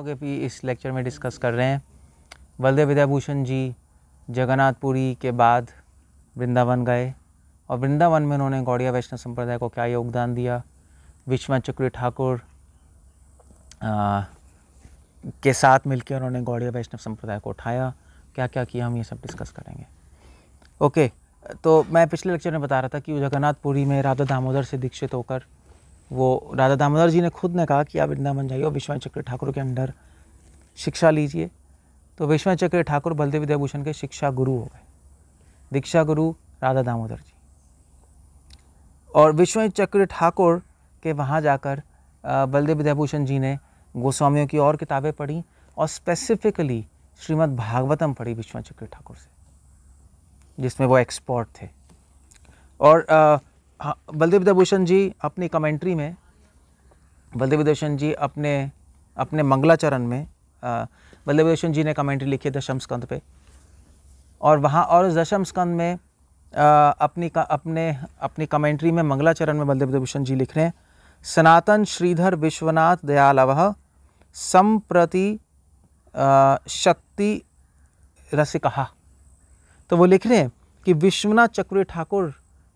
लोग अभी इस लेक्चर में डिस्कस कर रहे हैं बलदेव विद्याभूषण जी जगन्नाथपुरी के बाद वृंदावन गए और वृंदावन में उन्होंने गौड़िया वैष्णव संप्रदाय को क्या योगदान दिया विश्वा चक्री ठाकुर के साथ मिलकर उन्होंने गौड़िया वैष्णव संप्रदाय को उठाया क्या क्या किया हम ये सब डिस्कस करेंगे ओके तो मैं पिछले लेक्चर में बता रहा था कि जगन्नाथपुरी में राधा दामोदर से दीक्षित होकर वो राधा दामोदर जी ने खुद ने कहा कि आप वृंदावन जाइए और विश्वास चक्र ठाकुर के अंडर शिक्षा लीजिए तो विश्वास चक्र ठाकुर बलदेव विद्याभूषण के शिक्षा गुरु हो गए दीक्षा गुरु राधा दामोदर जी और विश्वास चक्र ठाकुर के वहाँ जाकर बलदेव विद्याभूषण जी ने गोस्वामियों की और किताबें पढ़ी और स्पेसिफिकली श्रीमद् भागवतम पढ़ी विश्वास चक्र ठाकुर से जिसमें वो एक्सपर्ट थे और हाँ बलदेव विद्याभूषण जी अपनी कमेंट्री में बलदेव विद्याभूषण जी अपने अपने मंगलाचरण में बलदेव विद्याभूषण जी ने कमेंट्री लिखी है दशम स्कंद पे और वहाँ और दशम स्कंद में आ, अपनी का, अपने अपनी कमेंट्री में मंगलाचरण में बलदेव विद्याभूषण जी लिख रहे हैं सनातन श्रीधर विश्वनाथ दयालव संप्रति शक्ति रसिकहा तो वो लिख रहे हैं कि विश्वनाथ चक्री ठाकुर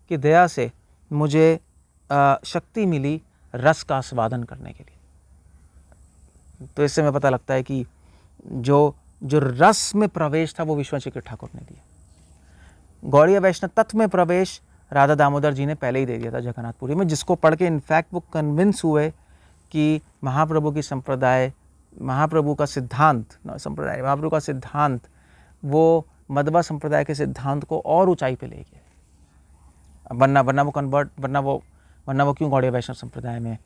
की दया से मुझे शक्ति मिली रस का आस्वादन करने के लिए तो इससे मैं पता लगता है कि जो जो रस में प्रवेश था वो विश्वचंद्र ठाकुर ने दिया गौड़ीय वैष्णव तत्व में प्रवेश राधा दामोदर जी ने पहले ही दे दिया था जगन्नाथपुरी में जिसको पढ़ के इनफैक्ट वो कन्विंस हुए कि महाप्रभु की संप्रदाय महाप्रभु का सिद्धांत संप्रदाय महाप्रभु का सिद्धांत वो मधवा संप्रदाय के सिद्धांत को और ऊंचाई पे ले गया वरना वरना वो कन्वर्ट वरना वो वरना वो क्यों गौड़ी वैष्णव संप्रदाय में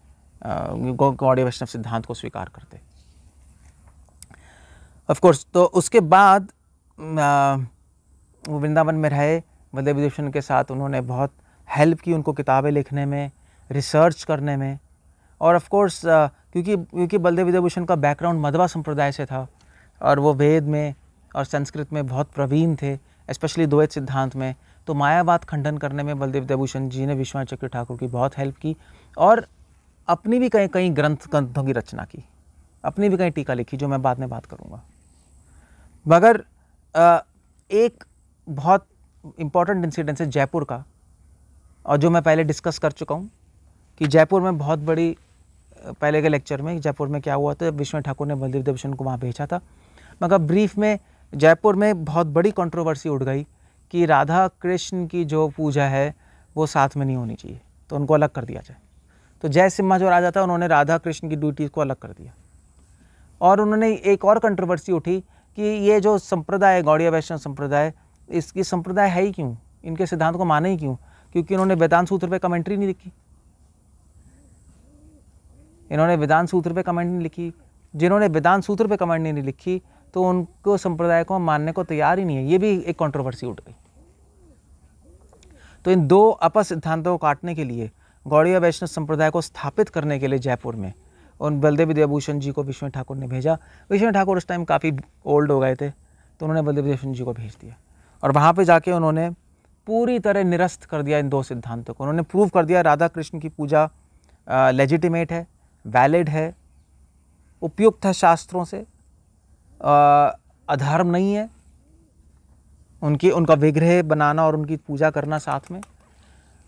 गौड़ी वैष्णव सिद्धांत को स्वीकार करते ऑफकोर्स तो उसके बाद वो वृंदावन में रहे बलदेव विदूषण के साथ उन्होंने बहुत हेल्प की उनको किताबें लिखने में रिसर्च करने में और ऑफ कोर्स क्योंकि क्योंकि बलदेव विद्याभूषण का बैकग्राउंड मधवा संप्रदाय से था और वो वेद में और संस्कृत में बहुत प्रवीण थे स्पेशली द्वैत सिद्धांत में तो मायावाद खंडन करने में बलदेव देवभूषण जी ने विश्वनाथ चक्र ठाकुर की बहुत हेल्प की और अपनी भी कई कई ग्रंथ ग्रंथों की रचना की अपनी भी कई टीका लिखी जो मैं बाद में बात करूँगा मगर एक बहुत इम्पॉर्टेंट इंसिडेंस है जयपुर का और जो मैं पहले डिस्कस कर चुका हूँ कि जयपुर में बहुत बड़ी पहले के लेक्चर में जयपुर में क्या हुआ था विश्व विश्वनाथ ठाकुर ने बलदेव देवभूषण को वहाँ भेजा था मगर ब्रीफ में जयपुर में बहुत बड़ी कंट्रोवर्सी उठ गई कि राधा कृष्ण की जो पूजा है वो साथ में नहीं होनी चाहिए तो उनको अलग कर दिया जाए तो जय सिम्हा जो राजा था उन्होंने राधा कृष्ण की ड्यूटीज़ को अलग कर दिया और उन्होंने एक और कंट्रोवर्सी उठी कि ये जो संप्रदाय है गौड़िया वैष्णव संप्रदाय इसकी संप्रदाय है ही क्यों इनके सिद्धांत को माने ही क्यों क्योंकि इन्होंने वेदांत सूत्र पे कमेंट्री नहीं लिखी इन्होंने वेदांत सूत्र पे कमेंट नहीं लिखी जिन्होंने वेदांत सूत्र पे कमेंट नहीं लिखी तो उनको संप्रदाय को मानने को तैयार ही नहीं है ये भी एक कंट्रोवर्सी उठ गई तो इन दो अपर सिद्धांतों को काटने के लिए गौड़िया वैष्णव संप्रदाय को स्थापित करने के लिए जयपुर में उन बलदेव विद्याभूषण जी को विष्णु ठाकुर ने भेजा विष्णु ठाकुर उस टाइम काफ़ी ओल्ड हो गए थे तो उन्होंने बलदेव विद्याभूषण जी को भेज दिया और वहाँ पर जाके उन्होंने पूरी तरह निरस्त कर दिया इन दो सिद्धांतों को उन्होंने प्रूव कर दिया राधा कृष्ण की पूजा लेजिटिमेट है वैलिड है उपयुक्त है शास्त्रों से अधर्म नहीं है उनकी उनका विग्रह बनाना और उनकी पूजा करना साथ में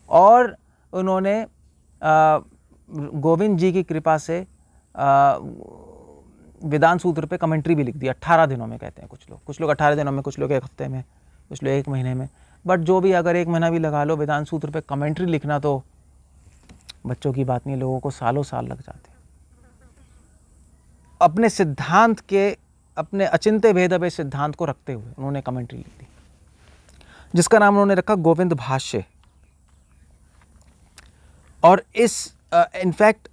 और उन्होंने गोविंद जी की कृपा से विधान सूत्र पे कमेंट्री भी लिख दी अट्ठारह दिनों में कहते हैं कुछ लोग कुछ लोग अट्ठारह दिनों में कुछ लोग एक हफ्ते में कुछ लोग एक महीने में बट जो भी अगर एक महीना भी लगा लो विधान सूत्र पे कमेंट्री लिखना तो बच्चों की बात नहीं लोगों को सालों साल लग जाते अपने सिद्धांत के अपने अचिंत्य भेदभेद सिद्धांत को रखते हुए उन्होंने कमेंट्री थी जिसका नाम उन्होंने रखा गोविंद भाष्य और इस इनफैक्ट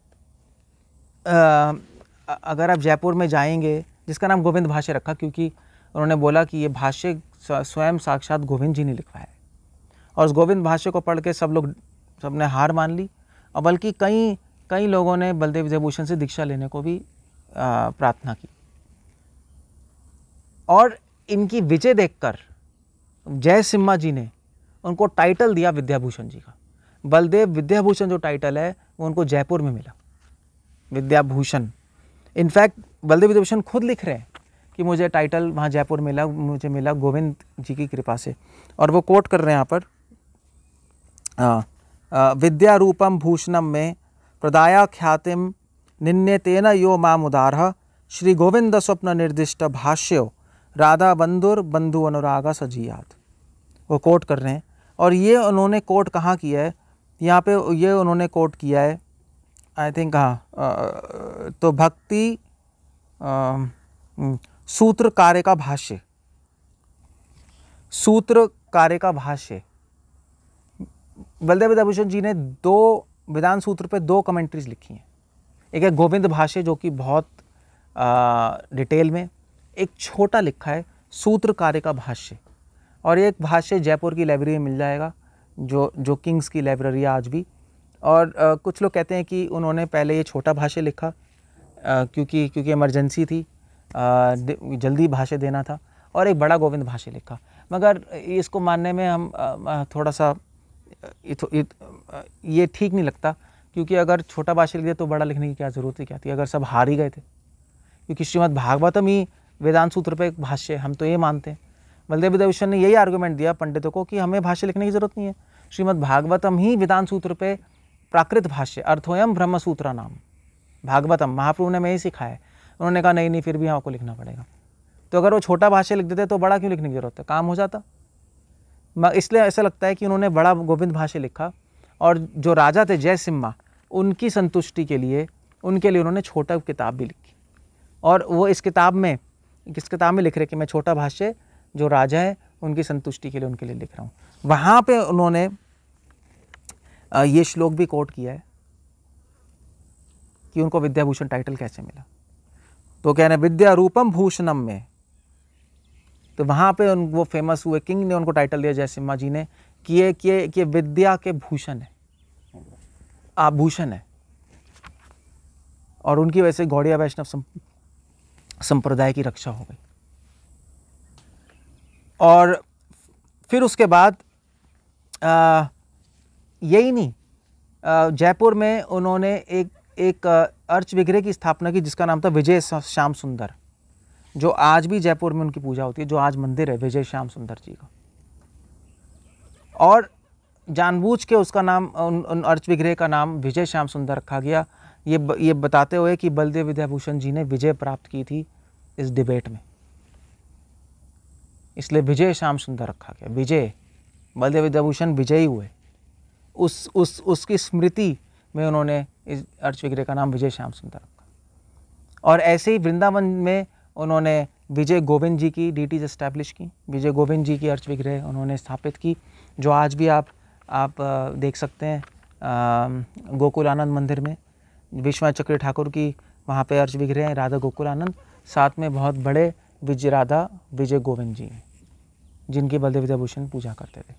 अगर आप जयपुर में जाएंगे जिसका नाम गोविंद भाष्य रखा क्योंकि उन्होंने बोला कि ये भाष्य स्वयं साक्षात गोविंद जी ने लिखवाया है और उस गोविंद भाष्य को पढ़ के सब लोग सब ने हार मान ली और बल्कि कई कई लोगों ने बलदेव विजयभूषण से दीक्षा लेने को भी प्रार्थना की और इनकी विजय देखकर जय सिम्हा जी ने उनको टाइटल दिया विद्याभूषण जी का बलदेव विद्याभूषण जो टाइटल है वो उनको जयपुर में मिला विद्याभूषण इनफैक्ट बलदेव विद्याभूषण खुद लिख रहे हैं कि मुझे टाइटल वहाँ जयपुर मिला मुझे मिला गोविंद जी की कृपा से और वो कोट कर रहे हैं यहाँ पर हाँ, विद्या रूपम भूषणम में प्रदाया ख्यातिम निन्ने तेना यो माम उदारह श्री गोविंद स्वप्न निर्दिष्ट भाष्यो राधा बंधुर बंधु अनुरागा सजीयात वो कोट कर रहे हैं और ये उन्होंने कोट कहाँ किया है यहाँ पे ये उन्होंने कोट किया है आई थिंक हाँ तो भक्ति सूत्र कार्य का भाष्य सूत्र कार्य का भाष्य बलदेव विद्याभूषण जी ने दो विधान सूत्र पे दो कमेंट्रीज लिखी हैं एक है गोविंद भाष्य जो कि बहुत आ, डिटेल में एक छोटा लिखा है सूत्र कार्य का भाष्य और ये एक भाष्य जयपुर की लाइब्रेरी में मिल जाएगा जो जो किंग्स की लाइब्रेरी है आज भी और आ, कुछ लोग कहते हैं कि उन्होंने पहले ये छोटा भाष्य लिखा आ, क्योंकि क्योंकि इमरजेंसी थी आ, जल्दी भाष्य देना था और एक बड़ा गोविंद भाष्य लिखा मगर इसको मानने में हम आ, थोड़ा सा इत, इत, ये ठीक नहीं लगता क्योंकि अगर छोटा भाष्य लिख दिया तो बड़ा लिखने की क्या ज़रूरत ही क्या थी अगर सब हार ही गए थे क्योंकि श्रीमद भागवतम ही वेदांत सूत्र पे एक भाष्य हम तो ये मानते हैं बलदेव विद्याभूषण ने यही आर्ग्यूमेंट दिया पंडितों को कि हमें भाष्य लिखने की ज़रूरत नहीं है श्रीमद् भागवतम ही वेदांत सूत्र पे प्राकृत भाष्य अर्थोयम ब्रह्मसूत्रा नाम भागवतम महाप्रभु ने मैं ही सिखाया है उन्होंने कहा नहीं नहीं फिर भी आपको लिखना पड़ेगा तो अगर वो छोटा भाष्य लिख देते तो बड़ा क्यों लिखने की ज़रूरत है काम हो जाता इसलिए ऐसा लगता है कि उन्होंने बड़ा गोविंद भाष्य लिखा और जो राजा थे जय सिम्मा उनकी संतुष्टि के लिए उनके लिए उन्होंने छोटा किताब भी लिखी और वो इस किताब में किस किताब में लिख रहे कि मैं छोटा भाष्य जो राजा है उनकी संतुष्टि के लिए उनके लिए लिख रहा हूँ वहाँ पे उन्होंने ये श्लोक भी कोट किया है कि उनको विद्याभूषण टाइटल कैसे मिला तो कह रहे विद्या रूपम भूषणम में तो वहाँ पे उन वो फेमस हुए किंग ने उनको टाइटल दिया सिम्मा जी ने कि ये कि ये कि विद्या के भूषण है आभूषण है और उनकी वजह से गौड़िया वैष्णव संप्रदाय की रक्षा हो गई और फिर उसके बाद यही नहीं जयपुर में उन्होंने एक एक अर्च विग्रह की स्थापना की जिसका नाम था विजय श्याम सुंदर जो आज भी जयपुर में उनकी पूजा होती है जो आज मंदिर है विजय श्याम सुंदर जी का और जानबूझ के उसका नाम उन, उन अर्च विग्रह का नाम विजय श्याम सुंदर रखा गया ये ब, ये बताते हुए कि बलदेव विद्याभूषण जी ने विजय प्राप्त की थी इस डिबेट में इसलिए विजय श्याम सुंदर रखा गया विजय बलदेव विद्याभूषण विजयी हुए उस उस उसकी स्मृति में उन्होंने इस अर्च विग्रह का नाम विजय श्याम सुंदर रखा और ऐसे ही वृंदावन में उन्होंने विजय गोविंद जी की डीटीज एस्टैब्लिश की विजय गोविंद जी की अर्च विग्रह उन्होंने स्थापित की जो आज भी आप आप देख सकते हैं गोकुल आनंद मंदिर में विश्वनाथ चक्र ठाकुर की वहाँ पे अर्ज विग्रह हैं राधा गोकुलानंद साथ में बहुत बड़े विजय राधा विजय गोविंद जी हैं जिनकी बलदेव विद्याभूषण पूजा करते थे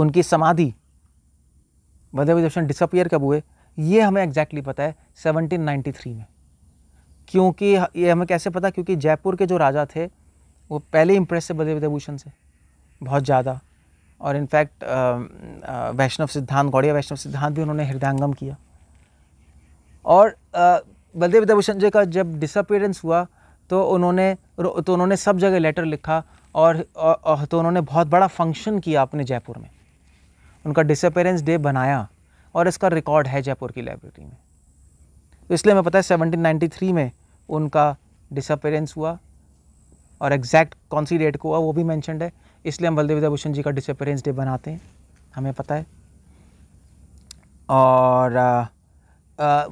उनकी समाधि बलदेव विद्याभूषण डिसअपियर कब हुए ये हमें एग्जैक्टली पता है 1793 में क्योंकि ये हमें कैसे पता क्योंकि जयपुर के जो राजा थे वो पहले इम्प्रेस थे बलदेव विद्याभूषण से बहुत ज़्यादा और इनफैक्ट वैष्णव सिद्धांत गौड़िया वैष्णव सिद्धांत भी उन्होंने हृदयंगम किया और बलदेव विद्याभूषण जी का जब डिसअपियरेंस हुआ तो उन्होंने तो उन्होंने सब जगह लेटर लिखा और, और तो उन्होंने बहुत बड़ा फंक्शन किया अपने जयपुर में उनका डिसअपेरेंस डे बनाया और इसका रिकॉर्ड है जयपुर की लाइब्रेरी में तो इसलिए मैं पता है 1793 में उनका डिसअपेरेंस हुआ और एग्जैक्ट कौन सी डेट को हुआ वो भी मैंशनड है इसलिए हम बलदेव विद्याभूषण जी का डिसअपेरेंस डे बनाते हैं हमें पता है और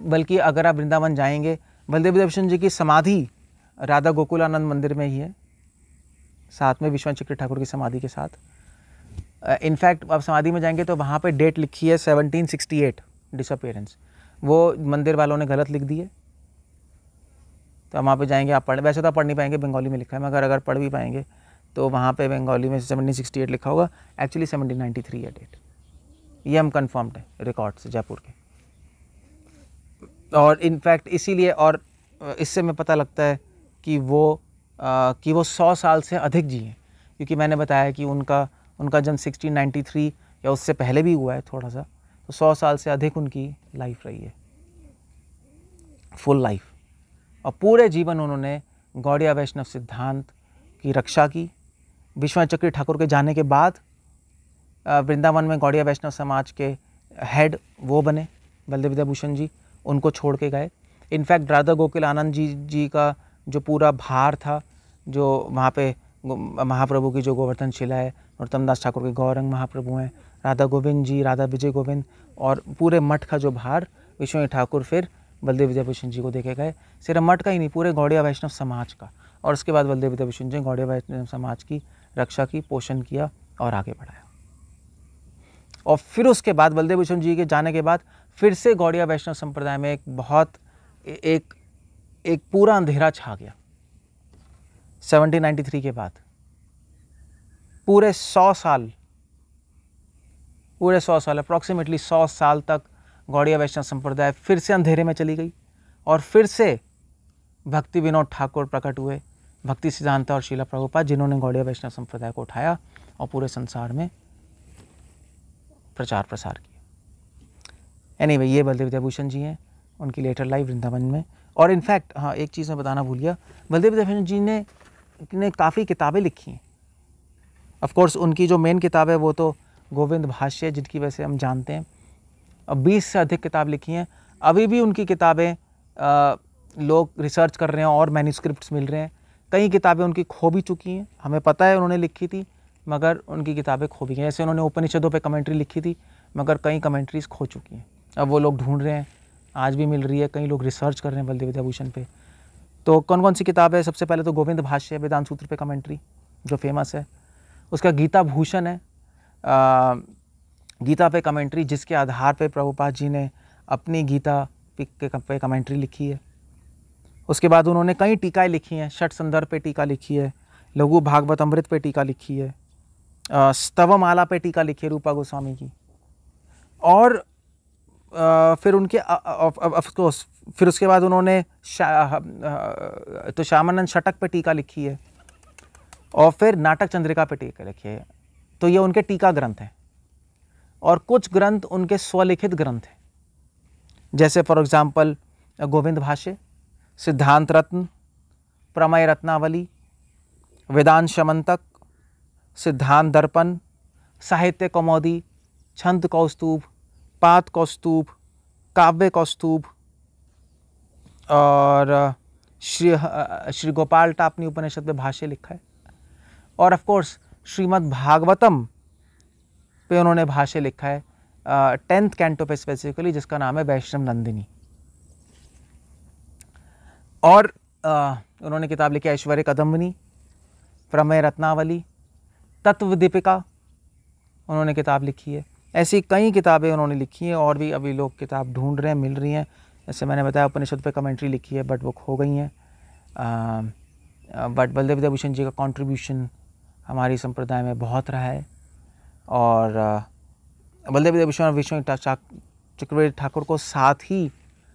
बल्कि अगर आप वृंदावन जाएंगे बलदेव विद्याभूषण जी की समाधि राधा गोकुलानंद मंदिर में ही है साथ में विश्वान चक्र ठाकुर की समाधि के साथ इनफैक्ट आप समाधि में जाएंगे तो वहाँ पर डेट लिखी है 1768 डिसअपेरेंस वो मंदिर वालों ने गलत लिख दी है तो वहाँ पे जाएंगे आप पढ़ वैसे तो आप पढ़ नहीं पाएंगे बंगाली में लिखा है मगर अगर पढ़ भी पाएंगे तो वहाँ पे बंगाली में 1768 लिखा होगा एक्चुअली 1793 है डेट ये हम कन्फर्म्ड है रिकॉर्ड से जयपुर के और इनफैक्ट इसीलिए और इससे मैं पता लगता है कि वो आ, कि वो सौ साल से अधिक जिए क्योंकि मैंने बताया कि उनका उनका जन्म 1693 या उससे पहले भी हुआ है थोड़ा सा तो सौ साल से अधिक उनकी लाइफ रही है फुल लाइफ और पूरे जीवन उन्होंने गौड़िया वैष्णव सिद्धांत की रक्षा की विश्वनाथ चक्री ठाकुर के जाने के बाद वृंदावन में गौड़िया वैष्णव समाज के हेड वो बने बलदेव विद्याभूषण जी उनको छोड़ के गए इनफैक्ट राधा गोकुल आनंद जी जी का जो पूरा भार था जो वहाँ पे महाप्रभु की जो गोवर्धन शिला है नरोत्तम दास ठाकुर के गौरंग महाप्रभु हैं राधा गोविंद जी राधा विजय गोविंद और पूरे मठ का जो भार विश्व ठाकुर फिर बलदेव विद्याभूषण जी को देखे गए सिर्फ मठ का ही नहीं पूरे गौड़िया वैष्णव समाज का और उसके बाद बलदेव विद्याभूषण जी गौड़िया वैष्णव समाज की रक्षा की पोषण किया और आगे बढ़ाया और फिर उसके बाद बलदेव भूषण जी के जाने के बाद फिर से गौड़िया वैष्णव संप्रदाय में एक बहुत एक एक पूरा अंधेरा छा गया 1793 के बाद पूरे सौ साल पूरे सौ साल अप्रॉक्सीमेटली सौ साल तक गौड़िया वैष्णव संप्रदाय फिर से अंधेरे में चली गई और फिर से भक्ति विनोद ठाकुर प्रकट हुए भक्ति सिद्धांत और शिला प्रभुपाद जिन्होंने गौड़िया वैष्णव संप्रदाय को उठाया और पूरे संसार में प्रचार प्रसार किया एनी anyway, ये बलदेव विद्याभूषण जी हैं उनकी लेटर लाइफ वृंदावन में और इनफैक्ट हाँ एक चीज़ मैं बताना भूल गया बलदेव विद्याभूषण जी ने ने काफ़ी किताबें लिखी हैं ऑफकोर्स उनकी जो मेन किताब है वो तो गोविंद भाष्य जिनकी वजह से हम जानते हैं अब बीस से अधिक किताब लिखी हैं अभी भी उनकी किताबें लोग रिसर्च कर रहे हैं और मैन्यूस्क्रिप्ट मिल रहे हैं कई किताबें उनकी खो भी चुकी हैं हमें पता है उन्होंने लिखी थी मगर उनकी किताबें खो भी गई ऐसे उन्होंने उपनिषदों पर कमेंट्री लिखी थी मगर कई कमेंट्रीज खो चुकी हैं अब वो लोग ढूंढ रहे हैं आज भी मिल रही है कई लोग रिसर्च कर रहे हैं बलदेव विद्याभूषण पे तो कौन कौन सी किताब है सबसे पहले तो गोविंद भाष्य वेदांत सूत्र पे कमेंट्री जो फेमस है उसका गीता भूषण है आ, गीता पे कमेंट्री जिसके आधार पे प्रभुपाद जी ने अपनी गीता पे कमेंट्री लिखी है उसके बाद उन्होंने कई टीकाएँ लिखी हैं षट संदर्भ पे टीका लिखी है लघु भागवत अमृत पे टीका लिखी है स्तवमाला पे टीका लिखी है रूपा गोस्वामी की और आ, फिर उनके ऑफकोर्स फिर उसके बाद उन्होंने तो श्यामानंद शटक पे टीका लिखी है और फिर नाटक चंद्रिका पे टीका लिखी है तो ये उनके टीका ग्रंथ हैं और कुछ ग्रंथ उनके स्वलिखित ग्रंथ हैं जैसे फॉर एग्ज़ाम्पल गोविंद भाष्य सिद्धांत रत्न प्रमय रत्नावली वेदांत शमंतक सिद्धांत दर्पण साहित्य कौमोदी छंद कौस्तुभ पात कौस्तुभ काव्य कौस्तुभ और श्री श्री गोपाल टापनी उपनिषद में भाष्य लिखा है और ऑफ कोर्स श्रीमद् भागवतम पे उन्होंने भाष्य लिखा है टेंथ कैंटो पे स्पेसिफिकली जिसका नाम है वैष्णव नंदिनी और आ, उन्होंने किताब लिखी ऐश्वर्य कदम्बनी प्रमय रत्नावली तत्व दीपिका उन्होंने किताब लिखी है ऐसी कई किताबें उन्होंने लिखी हैं और भी अभी लोग किताब ढूंढ रहे हैं मिल रही हैं जैसे मैंने बताया उपनिषद पे कमेंट्री लिखी है बट वो खो गई हैं बट बलदेव विद्याभूषण जी का कंट्रीब्यूशन हमारी संप्रदाय में बहुत रहा है और बलदेव विद्याभूषण और विष्णु चक्रवेद ठाकुर को साथ ही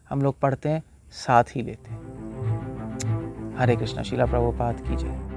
हम लोग पढ़ते हैं साथ ही लेते हैं हरे कृष्णा शिला प्रभुपात की जय